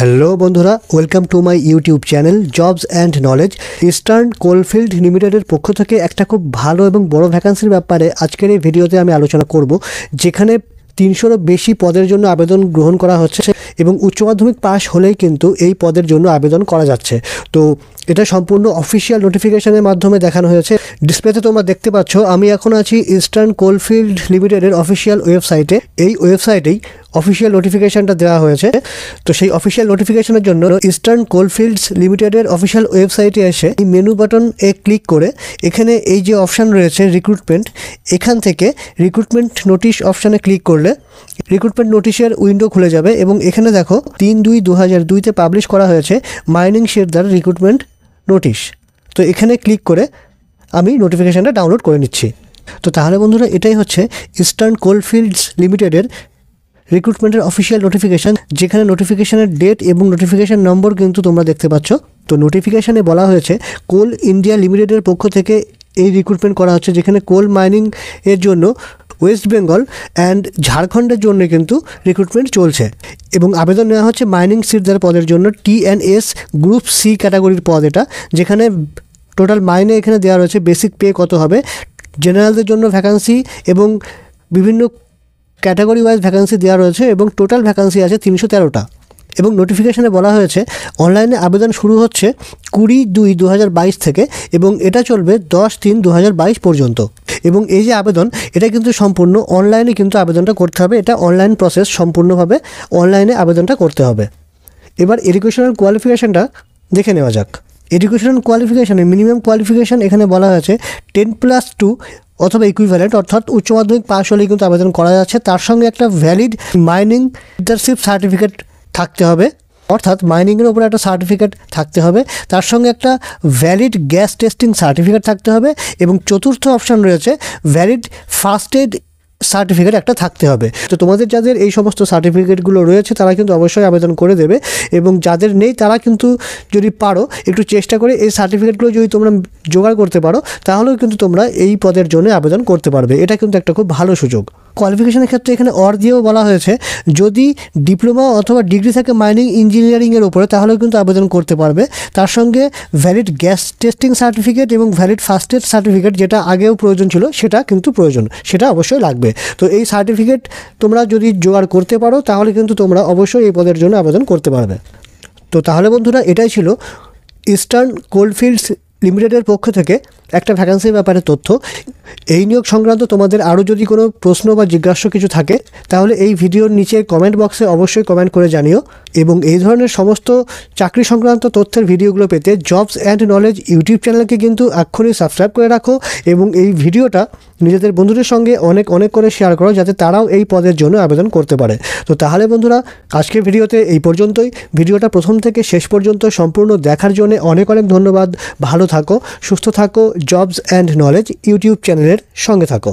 hello বন্ধুরা welcome to my YouTube channel jobs and knowledge eastern coalfield লিমিটেডের পক্ষ থেকে একটা খুব ভালো এবং বড় ভ্যাকান্সির ব্যাপারে আজকের এই ভিডিওতে আমি আলোচনা করব যেখানে তিনশোরও বেশি পদের জন্য আবেদন গ্রহণ করা হচ্ছে এবং উচ্চ মাধ্যমিক পাশ হলেই কিন্তু এই পদের জন্য আবেদন করা যাচ্ছে তো এটা সম্পূর্ণ অফিসিয়াল নোটিফিকেশনের মাধ্যমে দেখানো হয়েছে ডিসপ্লেতে তোমরা দেখতে পাচ্ছ আমি এখন আছি ইস্টার্ন কোলফিল্ড লিমিটেডের অফিসিয়াল ওয়েবসাইটে এই ওয়েবসাইটেই অফিসিয়াল নোটিফিকেশনটা দেওয়া হয়েছে তো সেই অফিসিয়াল নোটিফিকেশনের জন্য ইস্টার্ন কোলফিল্ডস লিমিটেডের অফিসিয়াল ওয়েবসাইটে এসে এই মেনু বাটন এ ক্লিক করে এখানে এই যে অপশান রয়েছে রিক্রুটমেন্ট এখান থেকে রিক্রুটমেন্ট নোটিশ অপশানে ক্লিক করলে রিক্রুটমেন্ট নোটিশের উইন্ডো খুলে যাবে এবং এখানে দেখো তিন দুই দু হাজার দুইতে পাবলিশ করা হয়েছে মাইনিং শেয়ারদার রিক্রুটমেন্ট নোটিশ তো এখানে ক্লিক করে আমি নোটিফিকেশানটা ডাউনলোড করে নিচ্ছি তো তাহলে বন্ধুরা এটাই হচ্ছে ইস্টার্ন কোলফিল্ডস লিমিটেডের রিক্রুটমেন্টের অফিসিয়াল নোটিফিকেশান যেখানে নোটিফিকেশানের ডেট এবং নোটিফিকেশান নম্বর কিন্তু তোমরা দেখতে পাচ্ছ তো নোটিফিকেশানে বলা হয়েছে কোল ইন্ডিয়া লিমিটেডের পক্ষ থেকে এই রিক্রুটমেন্ট করা হচ্ছে যেখানে কোল মাইনিং এর জন্য ওয়েস্ট বেঙ্গল অ্যান্ড ঝাড়খণ্ডের জন্য কিন্তু রিক্রুটমেন্ট চলছে এবং আবেদন নেওয়া হচ্ছে মাইনিং সিটদার পদের জন্য টি এস গ্রুপ সি ক্যাটাগরির পদ এটা যেখানে টোটাল মাইনে এখানে দেওয়া রয়েছে বেসিক পে কত হবে জেনারেলদের জন্য ভ্যাকান্সি এবং বিভিন্ন ক্যাটাগরি ওয়াইজ ভ্যাকান্সি দেওয়া রয়েছে এবং টোটাল ভ্যাকান্সি আছে তিনশো তেরোটা এবং নোটিফিকেশানে বলা হয়েছে অনলাইনে আবেদন শুরু হচ্ছে কুড়ি দুই দু থেকে এবং এটা চলবে দশ তিন দু পর্যন্ত এবং এই যে আবেদন এটা কিন্তু সম্পূর্ণ অনলাইনে কিন্তু আবেদনটা করতে হবে এটা অনলাইন প্রসেস সম্পূর্ণভাবে অনলাইনে আবেদনটা করতে হবে এবার এডুকেশনাল কোয়ালিফিকেশানটা দেখে নেওয়া যাক এডুকেশন কোয়ালিফিকেশানে মিনিমাম কোয়ালিফিকেশান এখানে বলা হয়েছে টেন প্লাস টু অথবা ইকুইভ্যালেন্ট অর্থাৎ উচ্চ মাধ্যমিক পাশ হলেই কিন্তু আবেদন করা যাচ্ছে তার সঙ্গে একটা ভ্যালিড মাইনিং লিডারশিপ সার্টিফিকেট থাকতে হবে অর্থাৎ মাইনিংয়ের উপরে একটা সার্টিফিকেট থাকতে হবে তার সঙ্গে একটা ভ্যালিড গ্যাস টেস্টিং সার্টিফিকেট থাকতে হবে এবং চতুর্থ অপশান রয়েছে ভ্যালিড ফার্স্ট এড সার্টিফিকেট একটা থাকতে হবে তো তোমাদের যাদের এই সমস্ত সার্টিফিকেটগুলো রয়েছে তারা কিন্তু অবশ্যই আবেদন করে দেবে এবং যাদের নেই তারা কিন্তু যদি পারো একটু চেষ্টা করে এই সার্টিফিকেটগুলো যদি তোমরা জোগাড় করতে পারো তাহলেও কিন্তু তোমরা এই পদের জন্য আবেদন করতে পারবে এটা কিন্তু একটা খুব ভালো সুযোগ কোয়ালিফিকেশনের ক্ষেত্রে এখানে অর দিয়েও বলা হয়েছে যদি ডিপ্লোমা অথবা ডিগ্রি থাকে মাইনিং ইঞ্জিনিয়ারিংয়ের উপরে তাহলেও কিন্তু আবেদন করতে পারবে তার সঙ্গে ভ্যালিড গ্যাস টেস্টিং সার্টিফিকেট এবং ভ্যালিড ফার্স্ট এড সার্টিফিকেট যেটা আগেও প্রয়োজন ছিল সেটা কিন্তু প্রয়োজন সেটা অবশ্যই লাগবে তো এই সার্টিফিকেট তোমরা যদি জোগাড় করতে পারো তাহলে কিন্তু তোমরা অবশ্যই এই পদের জন্য আবেদন করতে পারবে তো তাহলে বন্ধুরা এটাই ছিল ইস্টার্ন কোল্ডফিল্ডস লিমিটেডের পক্ষ থেকে একটা ভ্যাকান্সির ব্যাপারে তথ্য এই নিয়োগ সংক্রান্ত তোমাদের আরও যদি কোনো প্রশ্ন বা জিজ্ঞাসা কিছু থাকে তাহলে এই ভিডিওর নিচে কমেন্ট বক্সে অবশ্যই কমেন্ট করে জানিও এবং এই ধরনের সমস্ত চাকরি সংক্রান্ত তথ্যের ভিডিওগুলো পেতে জবস অ্যান্ড নলেজ ইউটিউব চ্যানেলকে কিন্তু এক্ষুনি সাবস্ক্রাইব করে রাখো এবং এই ভিডিওটা নিজেদের বন্ধুদের সঙ্গে অনেক অনেক করে শেয়ার করো যাতে তারাও এই পদের জন্য আবেদন করতে পারে তো তাহলে বন্ধুরা আজকের ভিডিওতে এই পর্যন্তই ভিডিওটা প্রথম থেকে শেষ পর্যন্ত সম্পূর্ণ দেখার জন্য অনেক অনেক ধন্যবাদ ভালো থাকো সুস্থ থাকো জবস অ্যান্ড নলেজ ইউটিউব চ্যানেলের সঙ্গে থাকো